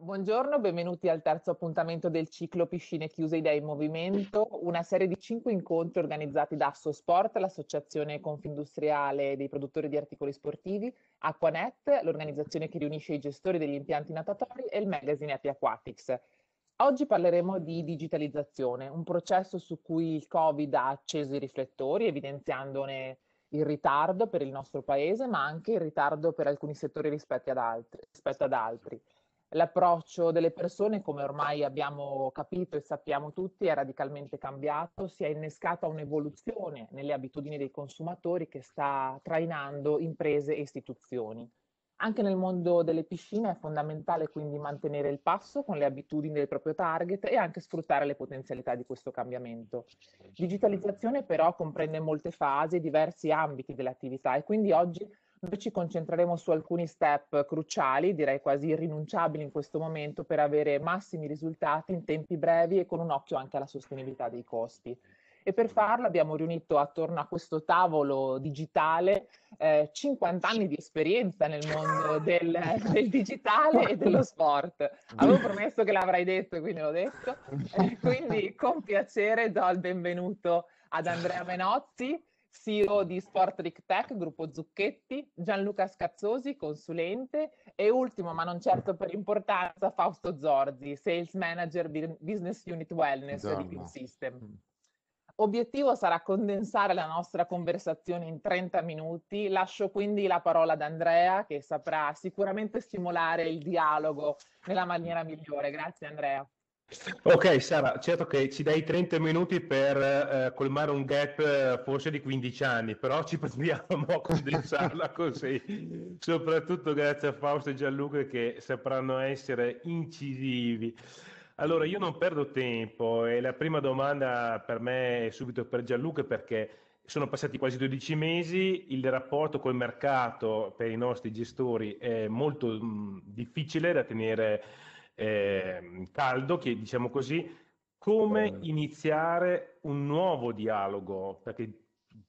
Buongiorno, benvenuti al terzo appuntamento del ciclo Piscine Chiuse Idee in Movimento, una serie di cinque incontri organizzati da Assosport, l'associazione confindustriale dei produttori di articoli sportivi, Aquanet, l'organizzazione che riunisce i gestori degli impianti natatori e il magazine Happy Aquatics. Oggi parleremo di digitalizzazione, un processo su cui il Covid ha acceso i riflettori, evidenziandone il ritardo per il nostro paese, ma anche il ritardo per alcuni settori rispetto ad altri. Rispetto ad altri l'approccio delle persone, come ormai abbiamo capito e sappiamo tutti, è radicalmente cambiato, si è innescata un'evoluzione nelle abitudini dei consumatori che sta trainando imprese e istituzioni. Anche nel mondo delle piscine è fondamentale quindi mantenere il passo con le abitudini del proprio target e anche sfruttare le potenzialità di questo cambiamento. Digitalizzazione però comprende molte fasi e diversi ambiti dell'attività e quindi oggi noi ci concentreremo su alcuni step cruciali, direi quasi irrinunciabili in questo momento, per avere massimi risultati in tempi brevi e con un occhio anche alla sostenibilità dei costi. E per farlo abbiamo riunito attorno a questo tavolo digitale eh, 50 anni di esperienza nel mondo del, del, digitale e dello sport. Avevo promesso che l'avrei detto e quindi l'ho detto. Eh, quindi con piacere do il benvenuto ad Andrea Menotti, CEO di Sportric Tech, gruppo Zucchetti, Gianluca Scazzosi, consulente e ultimo, ma non certo per importanza, Fausto Zorzi, Sales Manager Business Unit Wellness Buongiorno. di Pim System. Mm. Obiettivo sarà condensare la nostra conversazione in 30 minuti. Lascio quindi la parola ad Andrea che saprà sicuramente stimolare il dialogo nella maniera migliore. Grazie Andrea. Ok Sara, certo che ci dai 30 minuti per eh, colmare un gap eh, forse di 15 anni, però ci proviamo a condensarla così, soprattutto grazie a Fausto e Gianluca che sapranno essere incisivi. Allora, io non perdo tempo e la prima domanda per me è subito per Gianluca perché sono passati quasi 12 mesi, il rapporto col mercato per i nostri gestori è molto mh, difficile da tenere eh, caldo che, diciamo così, come iniziare un nuovo dialogo, perché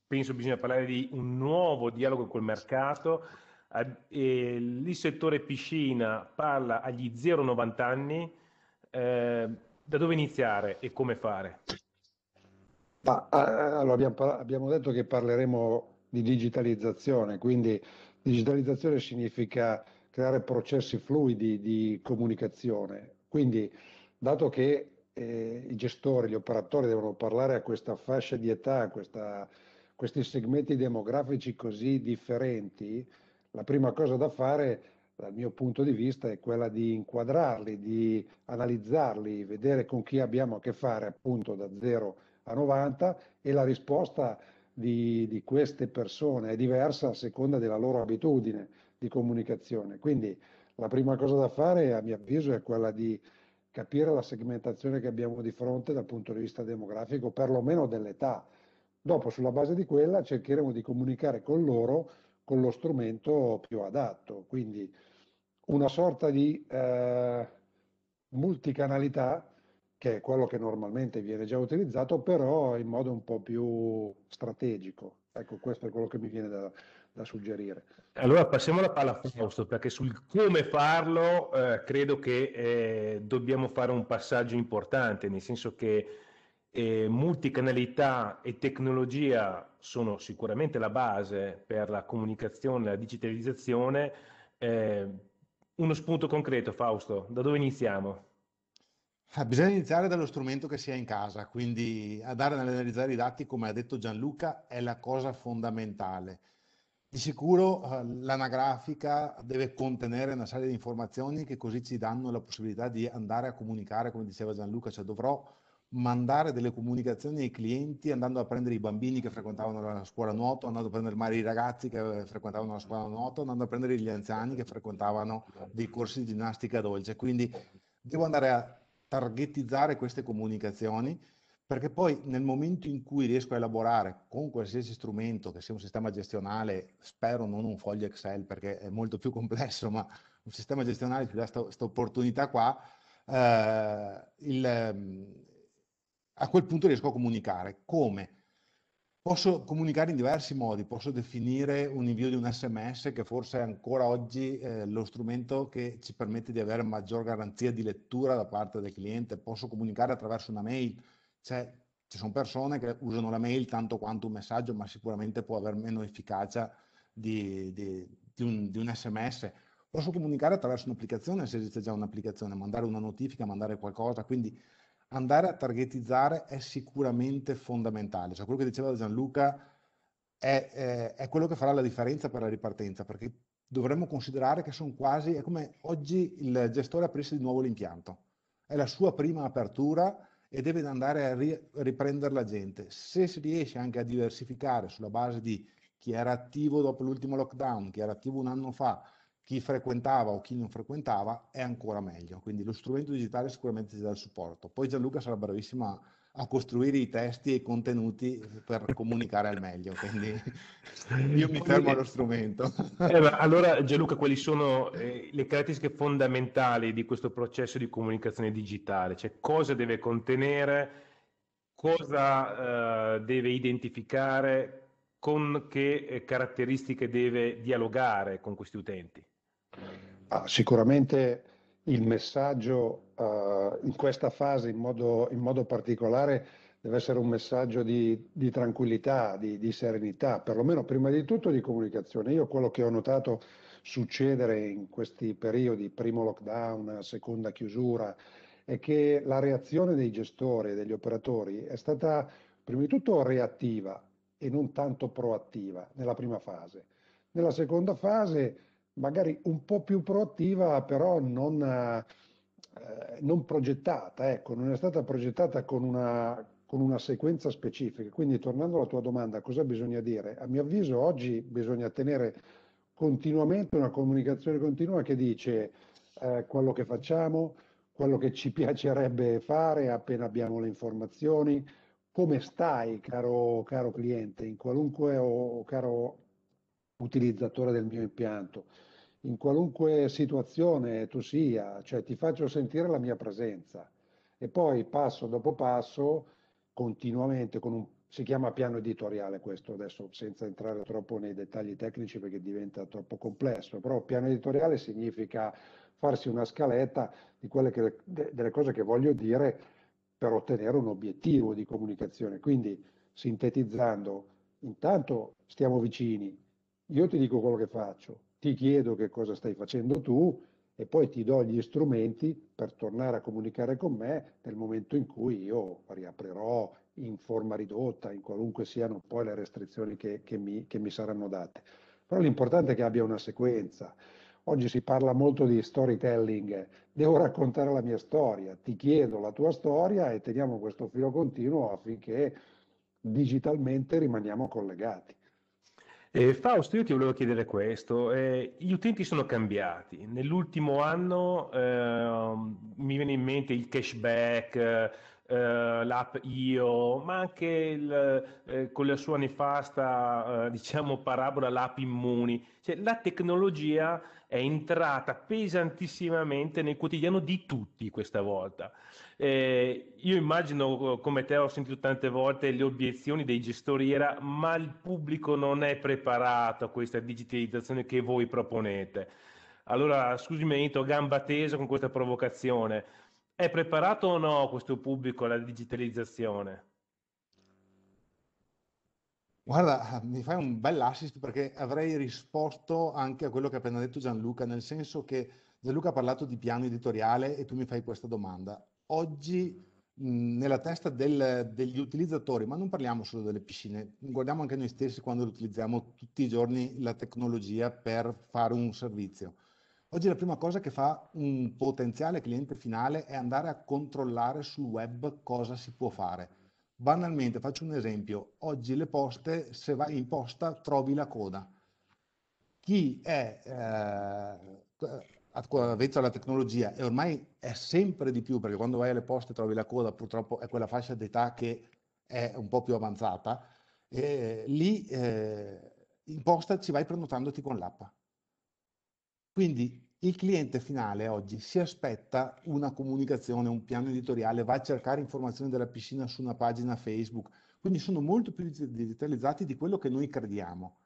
penso bisogna parlare di un nuovo dialogo col mercato. Eh, il settore piscina parla agli 0-90 anni, eh, da dove iniziare e come fare? Ma, eh, allora abbiamo, abbiamo detto che parleremo di digitalizzazione, quindi digitalizzazione significa creare processi fluidi di comunicazione. Quindi, dato che eh, i gestori, gli operatori devono parlare a questa fascia di età, a questa, questi segmenti demografici così differenti, la prima cosa da fare dal mio punto di vista è quella di inquadrarli, di analizzarli, vedere con chi abbiamo a che fare appunto da 0 a 90 e la risposta di, di queste persone è diversa a seconda della loro abitudine di comunicazione. Quindi la prima cosa da fare, a mio avviso, è quella di capire la segmentazione che abbiamo di fronte dal punto di vista demografico, perlomeno dell'età. Dopo, sulla base di quella, cercheremo di comunicare con loro con lo strumento più adatto. Quindi una sorta di eh, multicanalità, che è quello che normalmente viene già utilizzato, però in modo un po' più strategico. Ecco, questo è quello che mi viene da, da suggerire. Allora passiamo la palla a Fausto, perché sul come farlo eh, credo che eh, dobbiamo fare un passaggio importante, nel senso che eh, multicanalità e tecnologia sono sicuramente la base per la comunicazione, la digitalizzazione. Eh, uno spunto concreto, Fausto, da dove iniziamo? Ah, bisogna iniziare dallo strumento che si ha in casa, quindi andare ad analizzare i dati, come ha detto Gianluca, è la cosa fondamentale di sicuro eh, l'anagrafica deve contenere una serie di informazioni che così ci danno la possibilità di andare a comunicare, come diceva Gianluca, cioè dovrò mandare delle comunicazioni ai clienti andando a prendere i bambini che frequentavano la scuola nuoto, andando a prendere magari i ragazzi che eh, frequentavano la scuola nuoto, andando a prendere gli anziani che frequentavano dei corsi di ginnastica dolce. Quindi devo andare a targetizzare queste comunicazioni perché poi nel momento in cui riesco a elaborare con qualsiasi strumento, che sia un sistema gestionale, spero non un foglio Excel perché è molto più complesso, ma un sistema gestionale ci dà questa opportunità qua, eh, il, ehm, a quel punto riesco a comunicare. Come? Posso comunicare in diversi modi, posso definire un invio di un sms che forse è ancora oggi eh, lo strumento che ci permette di avere maggior garanzia di lettura da parte del cliente, posso comunicare attraverso una mail, cioè, ci sono persone che usano la mail tanto quanto un messaggio, ma sicuramente può avere meno efficacia di, di, di, un, di un sms. Posso comunicare attraverso un'applicazione se esiste già un'applicazione, mandare una notifica, mandare qualcosa, quindi andare a targetizzare è sicuramente fondamentale. Cioè, quello che diceva Gianluca è, è, è, quello che farà la differenza per la ripartenza, perché dovremmo considerare che sono quasi, è come oggi il gestore aprisse di nuovo l'impianto. È la sua prima apertura e deve andare a ri- riprendere la gente. Se si riesce anche a diversificare sulla base di chi era attivo dopo l'ultimo lockdown, chi era attivo un anno fa, chi frequentava o chi non frequentava, è ancora meglio. Quindi lo strumento digitale sicuramente ti dà il supporto. Poi Gianluca sarà bravissima a costruire i testi e i contenuti per comunicare al meglio, quindi io mi fermo allo strumento. Eh, allora Gianluca, quali sono eh, le caratteristiche fondamentali di questo processo di comunicazione digitale? Cioè cosa deve contenere, cosa eh, deve identificare, con che eh, caratteristiche deve dialogare con questi utenti? Ah, sicuramente il messaggio uh, in questa fase in modo, in modo, particolare deve essere un messaggio di, di tranquillità, di, di, serenità, perlomeno prima di tutto di comunicazione. Io quello che ho notato succedere in questi periodi, primo lockdown, seconda chiusura, è che la reazione dei gestori e degli operatori è stata prima di tutto reattiva e non tanto proattiva nella prima fase. Nella seconda fase magari un po' più proattiva, però non, eh, non progettata, ecco, non è stata progettata con una, con una sequenza specifica. Quindi tornando alla tua domanda, cosa bisogna dire? A mio avviso oggi bisogna tenere continuamente una comunicazione continua che dice eh, quello che facciamo, quello che ci piacerebbe fare appena abbiamo le informazioni, come stai caro, caro cliente, in qualunque o caro utilizzatore del mio impianto in qualunque situazione tu sia, cioè ti faccio sentire la mia presenza e poi passo dopo passo, continuamente, con un, si chiama piano editoriale questo adesso, senza entrare troppo nei dettagli tecnici perché diventa troppo complesso, però piano editoriale significa farsi una scaletta di quelle che, delle cose che voglio dire per ottenere un obiettivo di comunicazione. Quindi, sintetizzando, intanto stiamo vicini, io ti dico quello che faccio, ti chiedo che cosa stai facendo tu e poi ti do gli strumenti per tornare a comunicare con me nel momento in cui io riaprirò in forma ridotta, in qualunque siano poi le restrizioni che, che, mi, che mi saranno date. Però l'importante è che abbia una sequenza. Oggi si parla molto di storytelling, devo raccontare la mia storia, ti chiedo la tua storia e teniamo questo filo continuo affinché digitalmente rimaniamo collegati. Eh, Fausto, io ti volevo chiedere questo. Eh, gli utenti sono cambiati. Nell'ultimo anno eh, mi viene in mente il cashback, eh, l'app IO, ma anche il, eh, con la sua nefasta eh, diciamo, parabola l'app Immuni. Cioè, la tecnologia è entrata pesantissimamente nel quotidiano di tutti questa volta. Eh, io immagino, come te ho sentito tante volte, le obiezioni dei gestori era ma il pubblico non è preparato a questa digitalizzazione che voi proponete. Allora, scusami, entro a gamba tesa con questa provocazione. È preparato o no questo pubblico alla digitalizzazione? Guarda, mi fai un bel assist perché avrei risposto anche a quello che ha appena detto Gianluca, nel senso che Gianluca ha parlato di piano editoriale e tu mi fai questa domanda. Oggi nella testa del, degli utilizzatori, ma non parliamo solo delle piscine, guardiamo anche noi stessi quando utilizziamo tutti i giorni la tecnologia per fare un servizio. Oggi la prima cosa che fa un potenziale cliente finale è andare a controllare sul web cosa si può fare Banalmente, faccio un esempio, oggi le poste, se vai in posta trovi la coda. Chi è eh, avvezzo alla tecnologia e ormai è sempre di più, perché quando vai alle poste trovi la coda, purtroppo è quella fascia d'età che è un po' più avanzata, eh, lì eh, in posta ci vai prenotandoti con l'app. Quindi il cliente finale oggi si aspetta una comunicazione, un piano editoriale, va a cercare informazioni della piscina su una pagina Facebook, quindi sono molto più digitalizzati di quello che noi crediamo.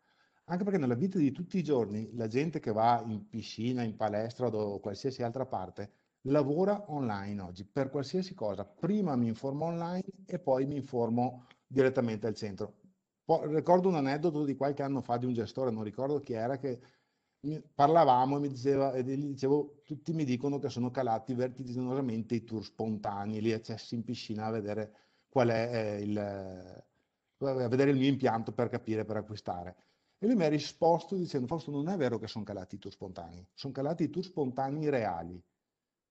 Anche perché nella vita di tutti i giorni la gente che va in piscina, in palestra o qualsiasi altra parte lavora online oggi per qualsiasi cosa. Prima mi informo online e poi mi informo direttamente al centro. Po- ricordo un aneddoto di qualche anno fa di un gestore, non ricordo chi era, che parlavamo e mi diceva, e gli dicevo, tutti mi dicono che sono calati vertiginosamente i tour spontanei, gli cioè, accessi in piscina a vedere qual è eh, il, a vedere il mio impianto per capire, per acquistare. E lui mi ha risposto dicendo, Fausto, non è vero che sono calati i tour spontanei, sono calati i tour spontanei reali,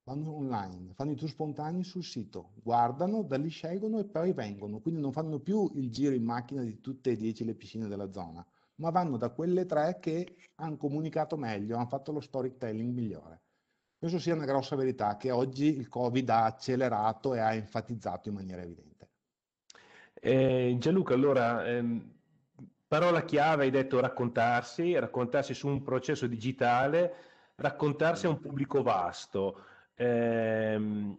vanno online, fanno i tour spontanei sul sito, guardano, da lì scelgono e poi vengono, quindi non fanno più il giro in macchina di tutte e dieci le piscine della zona ma vanno da quelle tre che hanno comunicato meglio, hanno fatto lo storytelling migliore. Penso sia una grossa verità che oggi il Covid ha accelerato e ha enfatizzato in maniera evidente. Eh, Gianluca, allora, ehm, parola chiave, hai detto raccontarsi, raccontarsi su un processo digitale, raccontarsi a un pubblico vasto. Eh,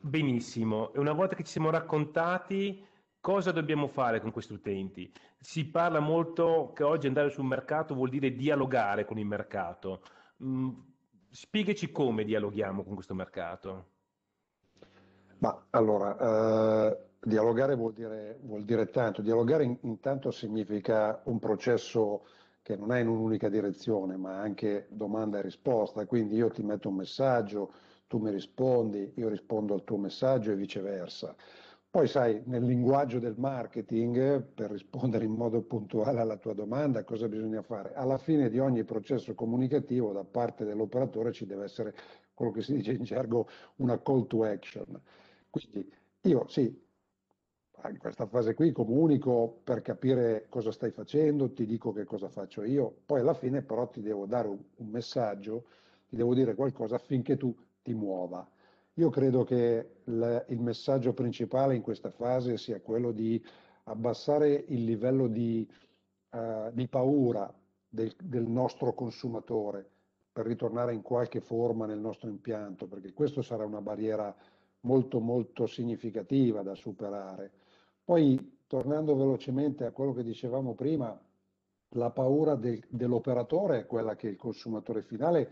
benissimo, e una volta che ci siamo raccontati, Cosa dobbiamo fare con questi utenti? Si parla molto che oggi andare sul mercato vuol dire dialogare con il mercato. Mm, spiegaci come dialoghiamo con questo mercato. Ma allora, eh, dialogare vuol dire, vuol dire, tanto. Dialogare in, intanto significa un processo che non è in un'unica direzione, ma anche domanda e risposta. Quindi io ti metto un messaggio, tu mi rispondi, io rispondo al tuo messaggio e viceversa. Poi sai, nel linguaggio del marketing, per rispondere in modo puntuale alla tua domanda, cosa bisogna fare? Alla fine di ogni processo comunicativo da parte dell'operatore ci deve essere quello che si dice in gergo una call to action. Quindi io sì, ah, in questa fase qui comunico per capire cosa stai facendo, ti dico che cosa faccio io, poi alla fine però ti devo dare un, messaggio, ti devo dire qualcosa affinché tu ti muova. Io credo che la, il messaggio principale in questa fase sia quello di abbassare il livello di, uh, di paura del, del, nostro consumatore per ritornare in qualche forma nel nostro impianto, perché questa sarà una barriera molto molto significativa da superare. Poi, tornando velocemente a quello che dicevamo prima, la paura del, dell'operatore è quella che il consumatore finale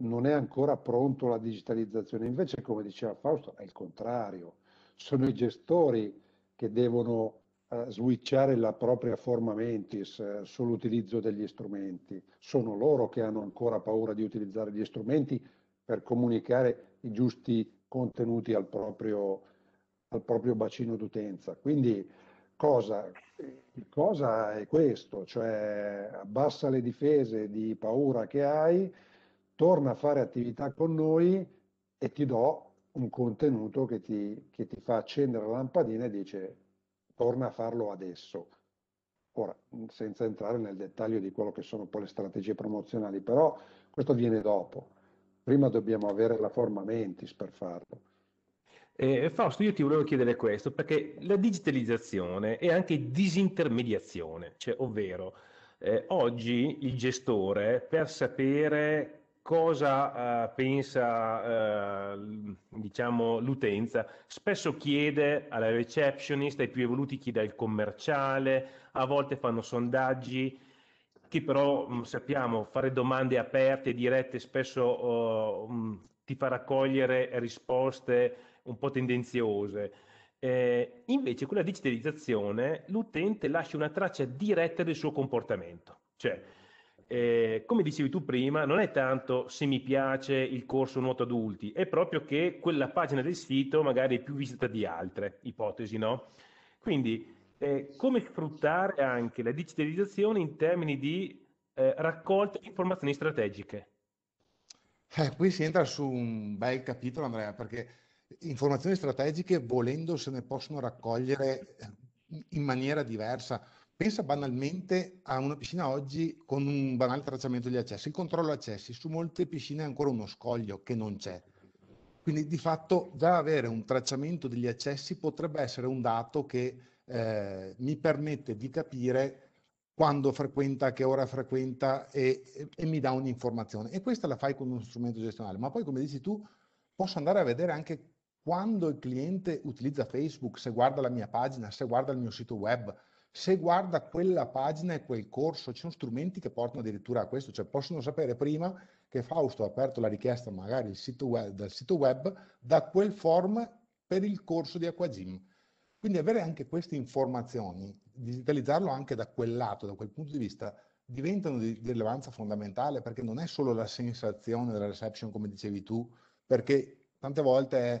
non è ancora pronto la digitalizzazione. Invece, come diceva Fausto, è il contrario. Sono i gestori che devono eh, switchare la propria forma mentis eh, sull'utilizzo degli strumenti. Sono loro che hanno ancora paura di utilizzare gli strumenti per comunicare i giusti contenuti al proprio, al proprio bacino d'utenza. Quindi cosa? Il cosa è questo, cioè abbassa le difese di paura che hai, torna a fare attività con noi e ti do un contenuto che ti, che ti fa accendere la lampadina e dice torna a farlo adesso. Ora, senza entrare nel dettaglio di quello che sono poi le strategie promozionali, però questo avviene dopo. Prima dobbiamo avere la forma mentis per farlo. Eh, Fausto, io ti volevo chiedere questo perché la digitalizzazione è anche disintermediazione, cioè, ovvero eh, oggi il gestore per sapere cosa eh, pensa eh, diciamo, l'utenza. Spesso chiede alla receptionist, ai più evoluti chi dà il commerciale, a volte fanno sondaggi che però mh, mm, sappiamo fare domande aperte, dirette, spesso oh, mh, mm, ti fa raccogliere risposte un po' tendenziose. Eh, invece con la digitalizzazione l'utente lascia una traccia diretta del suo comportamento. Cioè, eh, come dicevi tu prima, non è tanto se mi piace il corso nuoto adulti, è proprio che quella pagina del sito magari è più visitata di altre, ipotesi, no? Quindi eh, come sfruttare anche la digitalizzazione in termini di eh, raccolta di informazioni strategiche? Eh, qui si entra su un bel capitolo, Andrea, perché informazioni strategiche, volendo, se ne possono raccogliere eh, in maniera diversa. Pensa banalmente a una piscina oggi con un banale tracciamento degli accessi, il controllo accessi, su molte piscine è ancora uno scoglio che non c'è. Quindi di fatto già avere un tracciamento degli accessi potrebbe essere un dato che eh, mi permette di capire quando frequenta, che ora frequenta e, e, e mi dà un'informazione. E questa la fai con uno strumento gestionale, ma poi come dici tu posso andare a vedere anche quando il cliente utilizza Facebook, se guarda la mia pagina, se guarda il mio sito web, se guarda quella pagina e quel corso, ci sono strumenti che portano addirittura a questo, cioè possono sapere prima che Fausto ha aperto la richiesta magari sito web, dal sito web, da quel form per il corso di Aquagym. Quindi avere anche queste informazioni, digitalizzarlo anche da quel lato, da quel punto di vista, diventano di, di rilevanza fondamentale perché non è solo la sensazione della reception, come dicevi tu, perché tante volte è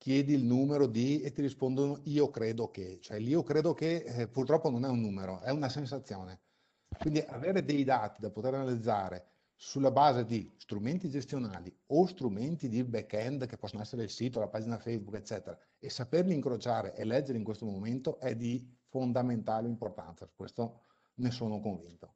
chiedi il numero di e ti rispondono io credo che, cioè l'io credo che eh, purtroppo non è un numero, è una sensazione. Quindi avere dei dati da poter analizzare sulla base di strumenti gestionali o strumenti di back-end che possono essere il sito, la pagina Facebook, eccetera, e saperli incrociare e leggere in questo momento è di fondamentale importanza, questo ne sono convinto.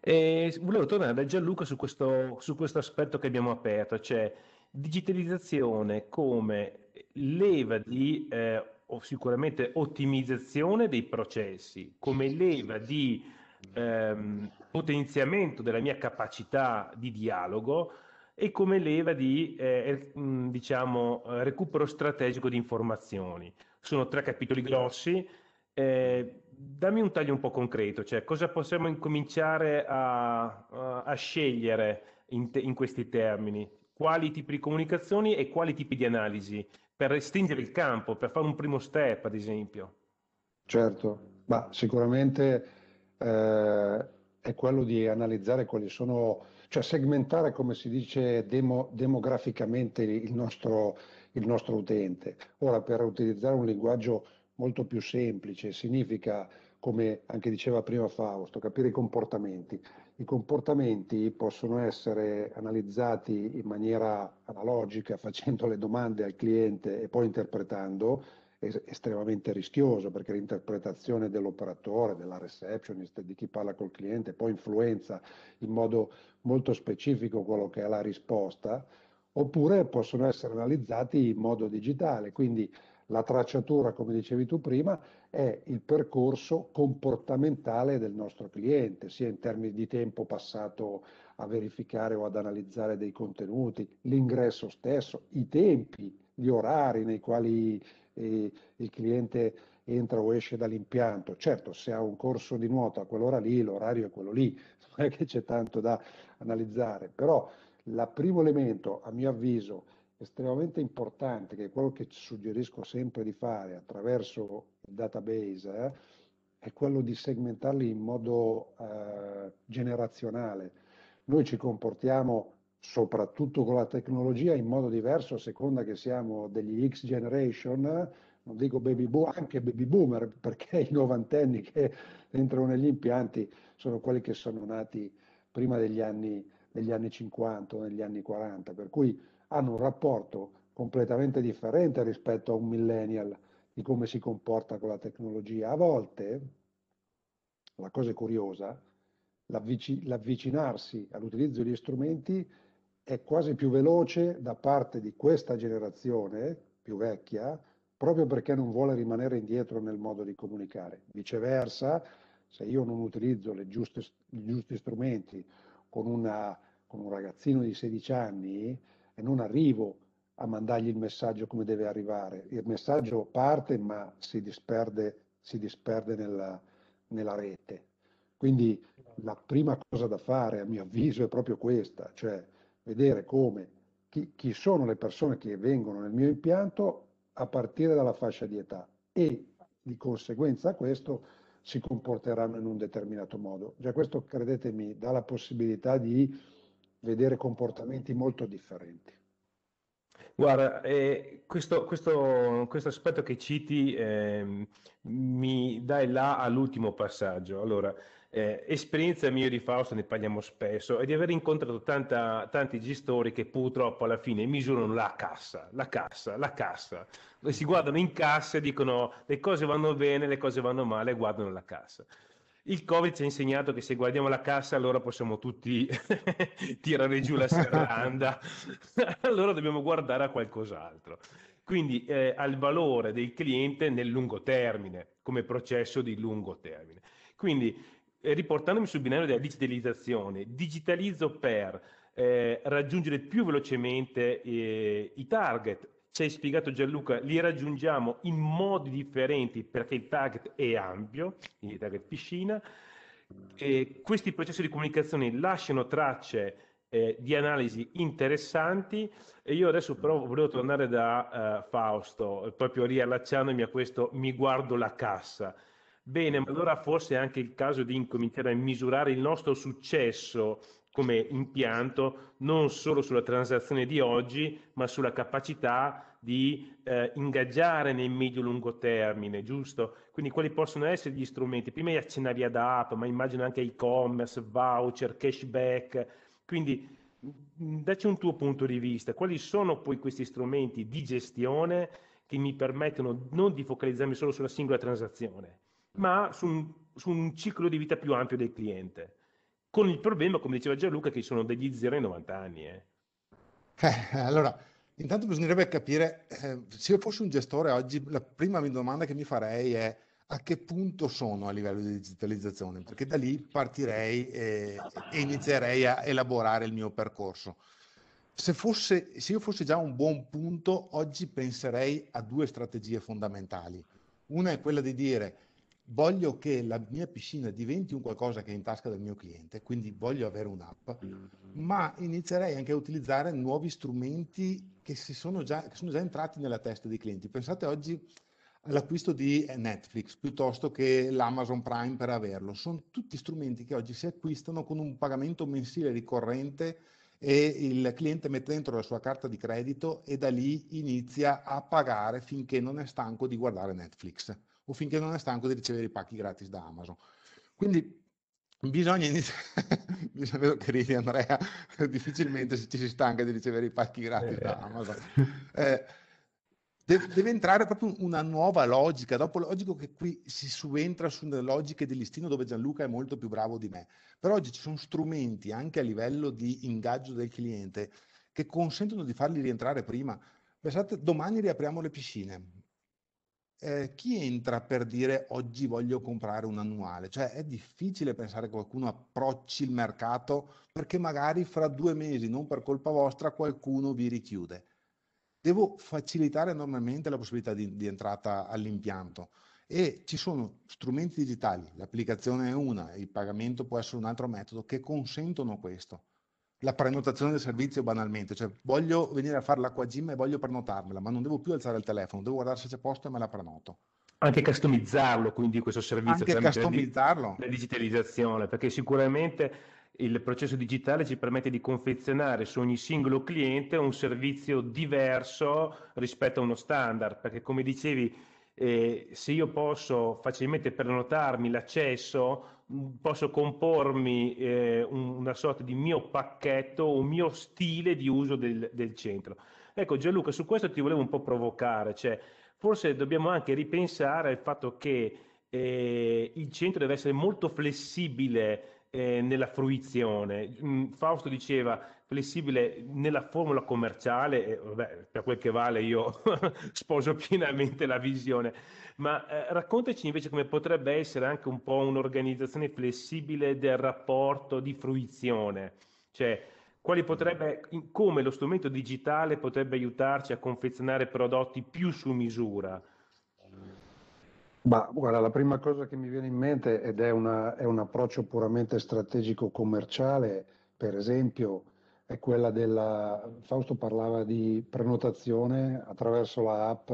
E volevo tornare da Gianluca su questo, su questo aspetto che abbiamo aperto, cioè digitalizzazione come leva di eh, sicuramente ottimizzazione dei processi, come leva di ehm, potenziamento della mia capacità di dialogo e come leva di eh, er, diciamo, eh, recupero strategico di informazioni. Sono tre capitoli grossi. Eh, dammi un taglio un po' concreto, cioè cosa possiamo incominciare a, a, scegliere in, te, in questi termini? Quali tipi di comunicazioni e quali tipi di analisi per restringere il campo, per fare un primo step, ad esempio. Certo, ma sicuramente eh, è quello di analizzare quali sono, cioè segmentare, come si dice, demo, demograficamente il nostro, il nostro utente. Ora, per utilizzare un linguaggio molto più semplice, significa, come anche diceva prima Fausto, capire i comportamenti. I comportamenti possono essere analizzati in maniera analogica facendo le domande al cliente e poi interpretando, è estremamente rischioso perché l'interpretazione dell'operatore, della receptionist, di chi parla col cliente poi influenza in modo molto specifico quello che è la risposta, oppure possono essere analizzati in modo digitale, quindi la tracciatura, come dicevi tu prima, è il percorso comportamentale del nostro cliente, sia in termini di tempo passato a verificare o ad analizzare dei contenuti, l'ingresso stesso, i tempi, gli orari nei quali eh, il cliente entra o esce dall'impianto. Certo, se ha un corso di nuoto a quell'ora lì, l'orario è quello lì, non è che c'è tanto da analizzare, però il primo elemento, a mio avviso, estremamente importante, che è quello che suggerisco sempre di fare attraverso il database, eh, è quello di segmentarli in modo eh, generazionale. Noi ci comportiamo soprattutto con la tecnologia in modo diverso a seconda che siamo degli X generation, non dico baby boomer, anche baby boomer, perché i novantenni che entrano negli impianti sono quelli che sono nati prima degli anni, degli anni 50 o negli anni 40, per cui hanno un rapporto completamente differente rispetto a un millennial di come si comporta con la tecnologia. A volte, la cosa è curiosa, l'avvicinarsi all'utilizzo degli strumenti è quasi più veloce da parte di questa generazione più vecchia, proprio perché non vuole rimanere indietro nel modo di comunicare. Viceversa, se io non utilizzo giuste, i giusti strumenti con, una, con un ragazzino di 16 anni, e non arrivo a mandargli il messaggio come deve arrivare. Il messaggio parte ma si disperde, si disperde nella, nella rete. Quindi la prima cosa da fare, a mio avviso, è proprio questa, cioè vedere come, chi, chi sono le persone che vengono nel mio impianto a partire dalla fascia di età e di conseguenza a questo si comporteranno in un determinato modo. Già questo, credetemi, dà la possibilità di vedere comportamenti molto differenti. Guarda, eh, questo, questo, questo, aspetto che citi eh, mi dà il là all'ultimo passaggio. Allora, eh, esperienza mia di Fausto, ne parliamo spesso, è di aver incontrato tanta, tanti gestori che purtroppo alla fine misurano la cassa, la cassa, la cassa. Si guardano in cassa e dicono le cose vanno bene, le cose vanno male, guardano la cassa il Covid ci ha insegnato che se guardiamo la cassa allora possiamo tutti tirare giù la serranda, allora dobbiamo guardare a qualcos'altro. Quindi eh, al valore del cliente nel lungo termine, come processo di lungo termine. Quindi eh, riportandomi sul binario della digitalizzazione, digitalizzo per eh, raggiungere più velocemente eh, i target ci hai spiegato Gianluca, li raggiungiamo in modi differenti perché il target è ampio, quindi il target piscina, e questi processi di comunicazione lasciano tracce eh, di analisi interessanti e io adesso però volevo tornare da eh, Fausto, proprio riallacciandomi a questo mi guardo la cassa. Bene, ma allora forse è anche il caso di incominciare a misurare il nostro successo come impianto non solo sulla transazione di oggi, ma sulla capacità di eh, ingaggiare nel medio-lungo termine, giusto? Quindi quali possono essere gli strumenti? Prima accennavi ad app, ma immagino anche e-commerce, voucher, cashback. Quindi mm, Dacci un tuo punto di vista, quali sono poi questi strumenti di gestione che mi permettono non di focalizzarmi solo sulla singola transazione, ma su un, su un ciclo di vita più ampio del cliente? con il problema, come diceva Gianluca, che sono degli 0 ai 90 anni. Eh. Eh, allora, intanto bisognerebbe capire, eh, se io fossi un gestore oggi, la prima domanda che mi farei è a che punto sono a livello di digitalizzazione, perché da lì partirei e, e inizierei a elaborare il mio percorso. Se, fosse, se io fossi già a un buon punto, oggi penserei a due strategie fondamentali. Una è quella di dire voglio che la mia piscina diventi un qualcosa che è in tasca del mio cliente, quindi voglio avere un'app, mm-hmm. ma inizierei anche a utilizzare nuovi strumenti che, sono già, che sono già entrati nella testa dei clienti. Pensate oggi all'acquisto di Netflix piuttosto che l'Amazon Prime per averlo. Sono tutti strumenti che oggi si acquistano con un pagamento mensile ricorrente e il cliente mette dentro la sua carta di credito e da lì inizia a pagare finché non è stanco di guardare Netflix o finché non è stanco di ricevere i pacchi gratis da Amazon. Quindi bisogna iniziare, vedo che ridi Andrea, difficilmente ci si stanca di ricevere i pacchi gratis eh. da Amazon. Eh, deve, entrare proprio una nuova logica, dopo logico che qui si subentra sulle logiche di listino dove Gianluca è molto più bravo di me, però oggi ci sono strumenti anche a livello di ingaggio del cliente che consentono di farli rientrare prima. Pensate, domani riapriamo le piscine, eh, chi entra per dire oggi voglio comprare un annuale? Cioè è difficile pensare che qualcuno approcci il mercato perché magari fra due mesi, non per colpa vostra, qualcuno vi richiude. Devo facilitare enormemente la possibilità di, di entrata all'impianto e ci sono strumenti digitali, l'applicazione è una, il pagamento può essere un altro metodo, che consentono questo la prenotazione del servizio banalmente, cioè voglio venire a fare l'acqua gym e voglio prenotarmela, ma non devo più alzare il telefono, devo guardare se c'è posto e me la prenoto. Anche customizzarlo quindi questo servizio Anche customizzarlo. la digitalizzazione, perché sicuramente il processo digitale ci permette di confezionare su ogni singolo cliente un servizio diverso rispetto a uno standard, perché come dicevi, eh, se io posso facilmente prenotarmi l'accesso posso compormi eh, una sorta di mio pacchetto, un mio stile di uso del, del, centro. Ecco Gianluca, su questo ti volevo un po' provocare, cioè forse dobbiamo anche ripensare al fatto che eh, il centro deve essere molto flessibile eh, nella fruizione. Mm, Fausto diceva flessibile nella formula commerciale, eh, vabbè, per quel che vale io sposo pienamente la visione, ma eh, raccontaci invece come potrebbe essere anche un po' un'organizzazione flessibile del rapporto di fruizione, cioè potrebbe, come lo strumento digitale potrebbe aiutarci a confezionare prodotti più su misura ma guarda, la prima cosa che mi viene in mente, ed è, una, è un approccio puramente strategico-commerciale, per esempio, è quella della. Fausto parlava di prenotazione attraverso la app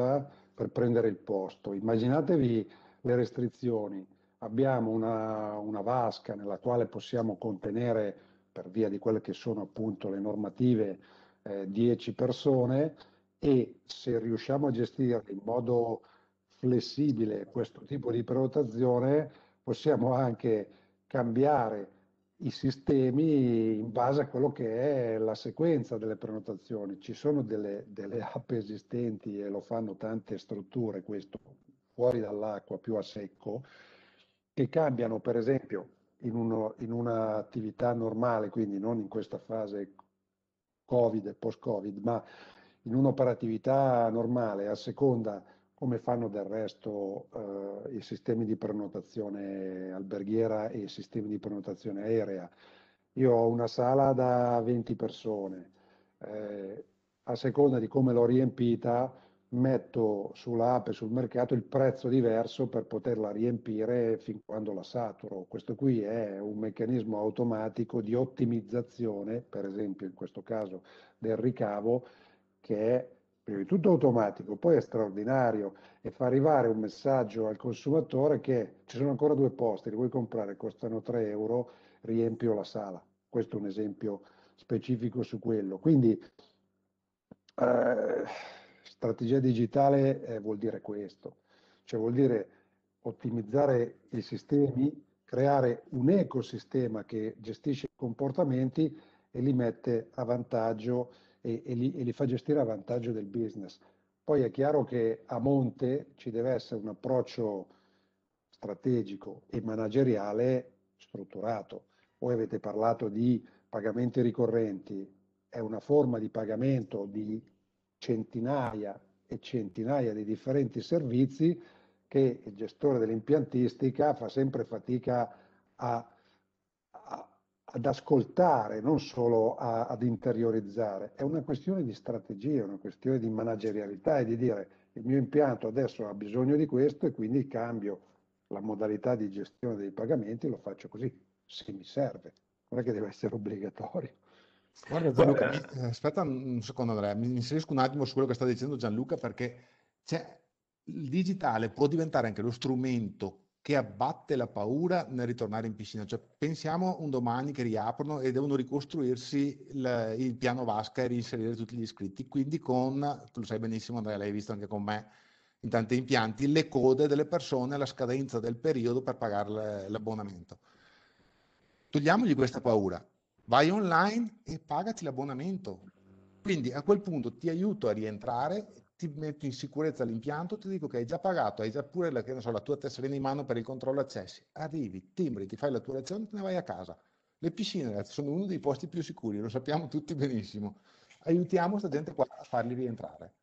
per prendere il posto. Immaginatevi le restrizioni. Abbiamo una, una vasca nella quale possiamo contenere, per via di quelle che sono appunto le normative, eh, 10 persone e se riusciamo a gestirle in modo flessibile questo tipo di prenotazione, possiamo anche cambiare i sistemi in base a quello che è la sequenza delle prenotazioni. Ci sono delle, delle app esistenti e lo fanno tante strutture, questo fuori dall'acqua, più a secco, che cambiano per esempio in, in un'attività normale, quindi non in questa fase Covid e post-Covid, ma in un'operatività normale, a seconda come fanno del resto eh, i sistemi di prenotazione alberghiera e i sistemi di prenotazione aerea. Io ho una sala da 20 persone, eh, a seconda di come l'ho riempita metto sull'app e sul mercato il prezzo diverso per poterla riempire fin quando la saturo. Questo qui è un meccanismo automatico di ottimizzazione, per esempio in questo caso del ricavo, che è prima di tutto automatico, poi è straordinario e fa arrivare un messaggio al consumatore che ci sono ancora due posti, li vuoi comprare, costano 3 euro, riempio la sala. Questo è un esempio specifico su quello. Quindi eh, strategia digitale eh, vuol dire questo, cioè vuol dire ottimizzare i sistemi, creare un ecosistema che gestisce i comportamenti e li mette a vantaggio e, e, li, e li fa gestire a vantaggio del business. Poi è chiaro che a monte ci deve essere un approccio strategico e manageriale strutturato. Voi avete parlato di pagamenti ricorrenti, è una forma di pagamento di centinaia e centinaia di differenti servizi che il gestore dell'impiantistica fa sempre fatica a ad ascoltare, non solo a, ad interiorizzare. È una questione di strategia, è una questione di managerialità e di dire il mio impianto adesso ha bisogno di questo e quindi cambio la modalità di gestione dei pagamenti, lo faccio così, se mi serve, non è che deve essere obbligatorio. Guarda, Gianluca, eh. eh. aspetta un secondo Andrea, mi inserisco un attimo su quello che sta dicendo Gianluca perché il digitale può diventare anche lo strumento che abbatte la paura nel ritornare in piscina. Cioè, pensiamo un domani che riaprono e devono ricostruirsi il, il piano vasca e reinserire tutti gli iscritti, quindi con, tu lo sai benissimo Andrea, l'hai visto anche con me, in tanti impianti le code delle persone alla scadenza del periodo per pagare l'abbonamento. Togliamogli questa paura, vai online e pagati l'abbonamento. Quindi a quel punto ti aiuto a rientrare, ti metto in sicurezza l'impianto, ti dico che hai già pagato, hai già pure la, so, la tua tesserina in mano per il controllo accessi, arrivi, timbri, ti fai la tua lezione, e te ne vai a casa. Le piscine ragazzi, sono uno dei posti più sicuri, lo sappiamo tutti benissimo. Aiutiamo questa gente qua a farli rientrare.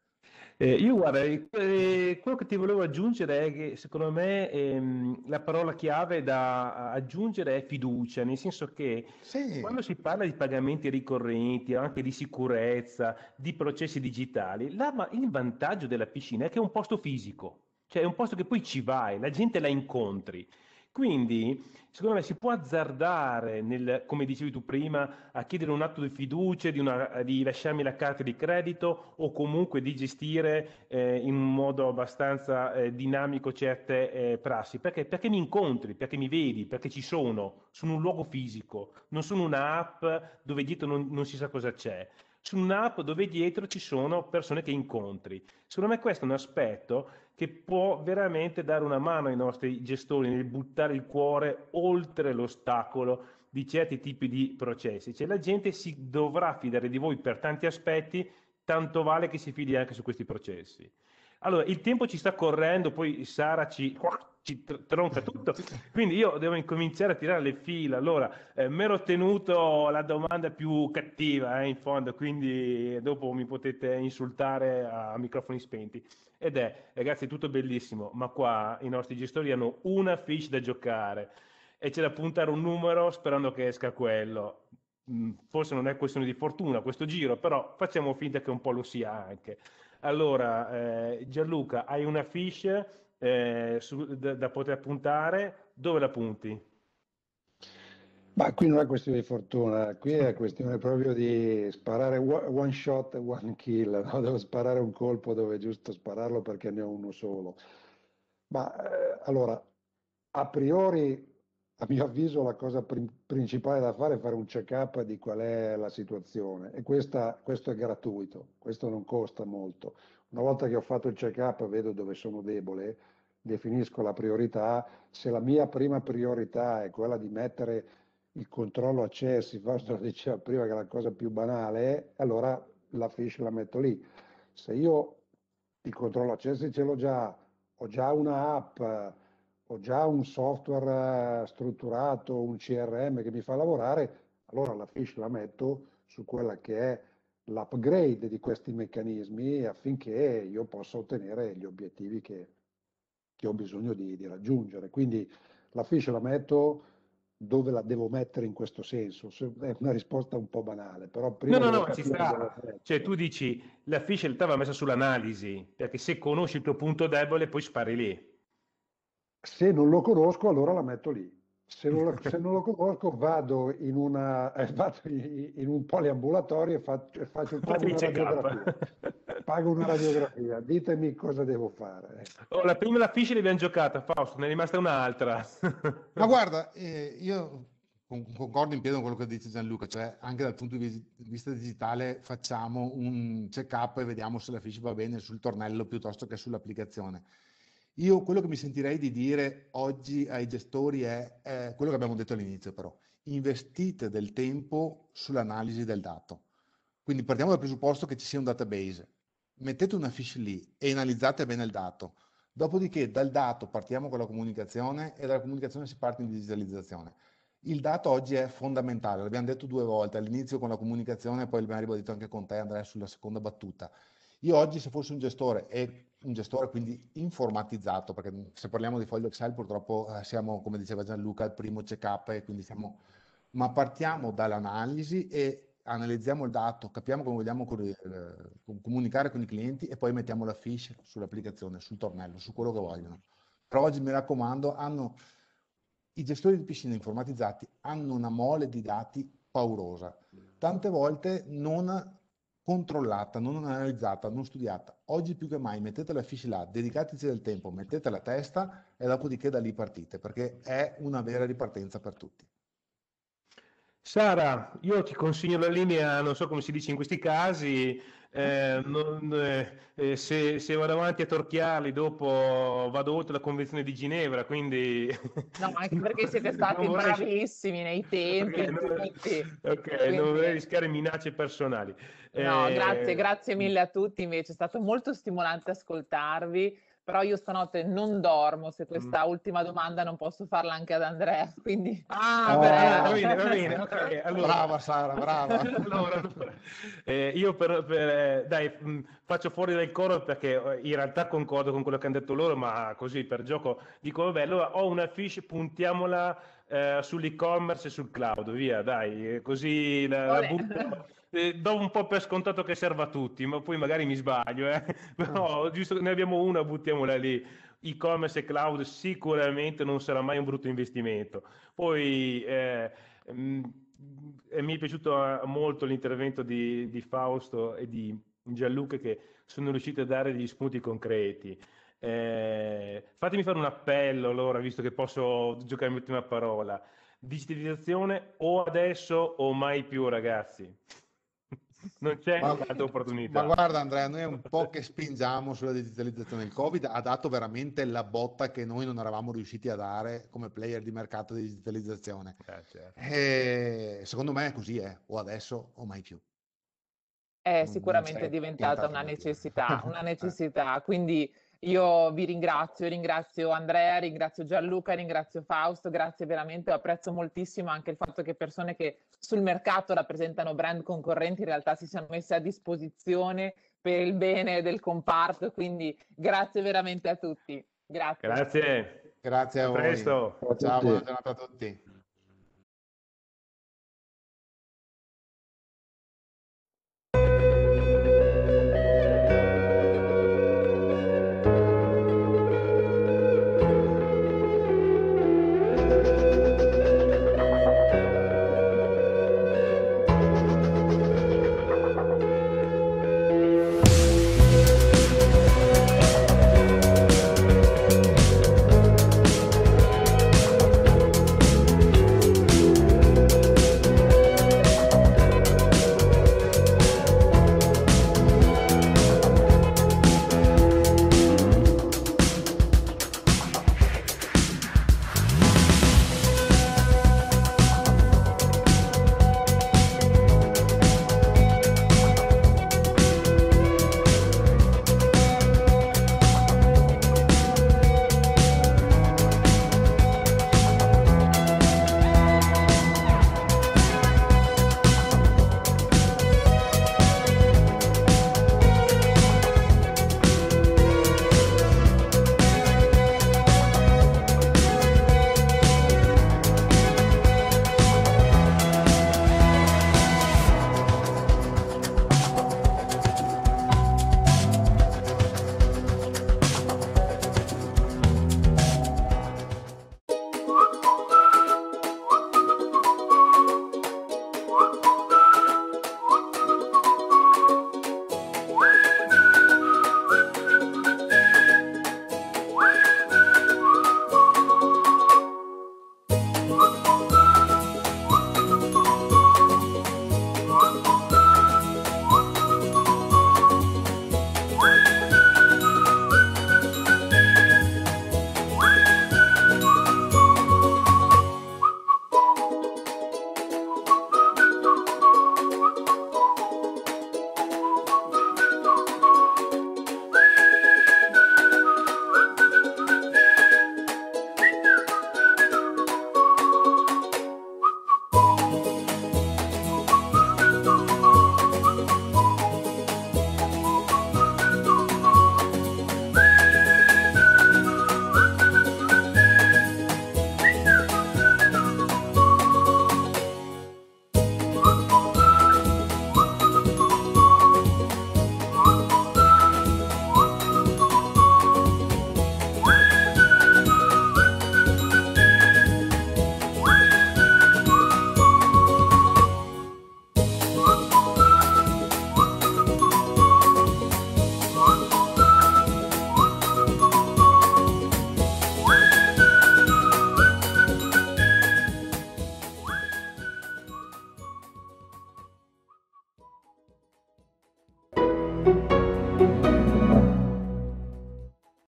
Eh, io guarda, eh, eh, quello che ti volevo aggiungere è che secondo me ehm, la parola chiave da aggiungere è fiducia, nel senso che sì. quando si parla di pagamenti ricorrenti, anche di sicurezza, di processi digitali, la, il vantaggio della piscina è che è un posto fisico, cioè è un posto che poi ci vai, la gente la incontri. Quindi, secondo me, si può azzardare, nel, come dicevi tu prima, a chiedere un atto di fiducia, di, una, di lasciarmi la carta di credito o comunque di gestire eh, in un modo abbastanza eh, dinamico certe eh, prassi. Perché? Perché mi incontri, perché mi vedi, perché ci sono, sono un luogo fisico, non sono un'app dove dietro non, non si sa cosa c'è su un'app dove dietro ci sono persone che incontri. Secondo me questo è un aspetto che può veramente dare una mano ai nostri gestori nel buttare il cuore oltre l'ostacolo di certi tipi di processi. Cioè la gente si dovrà fidare di voi per tanti aspetti, tanto vale che si fidi anche su questi processi. Allora, il tempo ci sta correndo, poi Sara ci ci tronca tutto. Quindi io devo incominciare a tirare le fila. Allora, eh, mi ero tenuto la domanda più cattiva eh, in fondo, quindi dopo mi potete insultare a microfoni spenti. Ed è, ragazzi, tutto bellissimo, ma qua i nostri gestori hanno una fish da giocare e c'è da puntare un numero sperando che esca quello. Mm, forse non è questione di fortuna questo giro, però facciamo finta che un po' lo sia anche. Allora, eh, Gianluca, hai una fish? eh, su, da, da, poter puntare, dove la punti? Ma qui non è questione di fortuna, qui è questione proprio di sparare one shot, one kill, no? devo sparare un colpo dove è giusto spararlo perché ne ho uno solo. Ma eh, allora, a priori a mio avviso la cosa principale da fare è fare un check-up di qual è la situazione e questa, questo è gratuito, questo non costa molto. Una volta che ho fatto il check-up vedo dove sono debole definisco la priorità, se la mia prima priorità è quella di mettere il controllo accessi, lo diceva prima che è la cosa più banale, allora la fish la metto lì. Se io il controllo accessi ce l'ho già, ho già una app, ho già un software eh, strutturato, un CRM che mi fa lavorare, allora la fish la metto su quella che è l'upgrade di questi meccanismi affinché io possa ottenere gli obiettivi che, che ho bisogno di, di raggiungere. Quindi la fish la metto dove la devo mettere in questo senso? È una risposta un po' banale, però prima... No, no, no, ci sta. Cioè tu dici, la fish in va messa sull'analisi, perché se conosci il tuo punto debole poi spari lì. Se non lo conosco, allora la metto lì. Se non, lo, se non lo conosco vado in, una, eh, vado in un poliambulatorio e faccio, faccio pago, una radiografia. pago una radiografia. Ditemi cosa devo fare. Ecco. Oh, la prima la fiche l'abbiamo giocata, Fausto, ne è rimasta un'altra. Ma guarda, eh, io concordo in pieno con quello che dice Gianluca, cioè anche dal punto di vista digitale facciamo un check-up e vediamo se la fiche va bene sul tornello piuttosto che sull'applicazione. Io quello che mi sentirei di dire oggi ai gestori è, è quello che abbiamo detto all'inizio però, investite del tempo sull'analisi del dato. Quindi partiamo dal presupposto che ci sia un database, mettete una fiche lì e analizzate bene il dato. Dopodiché dal dato partiamo con la comunicazione e dalla comunicazione si parte in digitalizzazione. Il dato oggi è fondamentale, l'abbiamo detto due volte, all'inizio con la comunicazione, poi mi arrivo detto anche con te Andrea sulla seconda battuta. Io oggi se fossi un gestore e un gestore quindi informatizzato, perché se parliamo di foglio Excel purtroppo eh, siamo, come diceva Gianluca, al primo check-up e quindi siamo... Ma partiamo dall'analisi e analizziamo il dato, capiamo come vogliamo eh, comunicare con i clienti e poi mettiamo la fiche sull'applicazione, sul tornello, su quello che vogliono. Però oggi mi raccomando, hanno... i gestori di piscina informatizzati hanno una mole di dati paurosa. Tante volte non controllata, non analizzata, non studiata. Oggi più che mai mettetela a fisci là, dedicateci del tempo, mettetela a testa e dopodiché da lì partite, perché è una vera ripartenza per tutti. Sara, io ti consiglio la linea, non so come si dice in questi casi, eh, non, eh, eh se, se, vado avanti a torchiarli dopo vado oltre la Convenzione di Ginevra, quindi... No, anche perché siete stati vorrei... bravissimi nei tempi. Okay, non, okay, quindi... non vorrei rischiare minacce personali. No, eh... grazie, grazie mille a tutti invece, è stato molto stimolante ascoltarvi però io stanotte non dormo se questa mm. ultima domanda non posso farla anche ad Andrea, quindi... Ah, oh, beh, va bene, va bene. Okay, allora... Brava Sara, brava. allora, eh, io per, per, eh, dai, mh, mm, faccio fuori dal coro perché eh, in realtà concordo con quello che hanno detto loro, ma così per gioco dico, vabbè, allora ho una fish, puntiamola eh, sull'e-commerce e sul cloud, via, dai, eh, così la, la butto eh, do un po' per scontato che serva a tutti, ma poi magari mi sbaglio, eh? però mm. giusto ne abbiamo una, buttiamola lì. E-commerce e cloud sicuramente non sarà mai un brutto investimento. Poi eh, mh, mm, eh, mi è piaciuto eh, molto l'intervento di, di Fausto e di Gianluca che sono riusciti a dare degli spunti concreti. Eh, fatemi fare un appello allora, visto che posso giocare l'ultima parola. Digitalizzazione o adesso o mai più, ragazzi non c'è ma, tanta opportunità. Ma guarda Andrea, noi un po' che spingiamo sulla digitalizzazione. Il Covid ha dato veramente la botta che noi non eravamo riusciti a dare come player di mercato di digitalizzazione. Eh, certo. e, eh, secondo me è così, eh. o adesso o mai più. È sicuramente diventata, diventata una necessità, una certo. necessità. Quindi io vi ringrazio, ringrazio Andrea, ringrazio Gianluca, ringrazio Fausto, grazie veramente, apprezzo moltissimo anche il fatto che persone che sul mercato rappresentano brand concorrenti in realtà si siano messe a disposizione per il bene del comparto, quindi grazie veramente a tutti. Grazie. Grazie. Grazie a, a voi. Presto. Ciao, buona giornata a tutti.